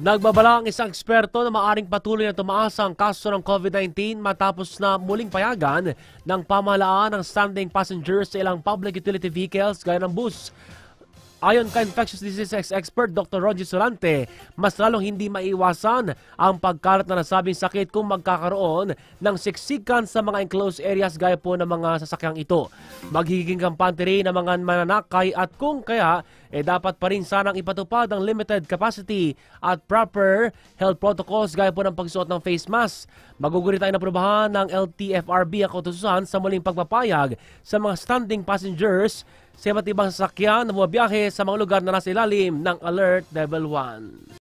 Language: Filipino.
Nagbabala ang isang eksperto na maaring patuloy na tumaas ang kaso ng COVID-19 matapos na muling payagan ng pamahalaan ng standing passengers sa ilang public utility vehicles gaya ng bus. Ayon kay infectious disease expert Dr. Roger Solante, mas lalong hindi maiwasan ang pagkalat na nasabing sakit kung magkakaroon ng siksikan sa mga enclosed areas gaya po ng mga sasakyang ito. Magiging kampante rin ang mga mananakay at kung kaya, eh dapat pa rin sanang ipatupad ang limited capacity at proper health protocols gaya po ng pagsuot ng face mask. Maguguri tayo na ng LTFRB ang kautosusan sa muling pagpapayag sa mga standing passengers sa iba't ibang sasakyan na bumabiyahe sa mga lugar na nasa ilalim ng Alert Level 1.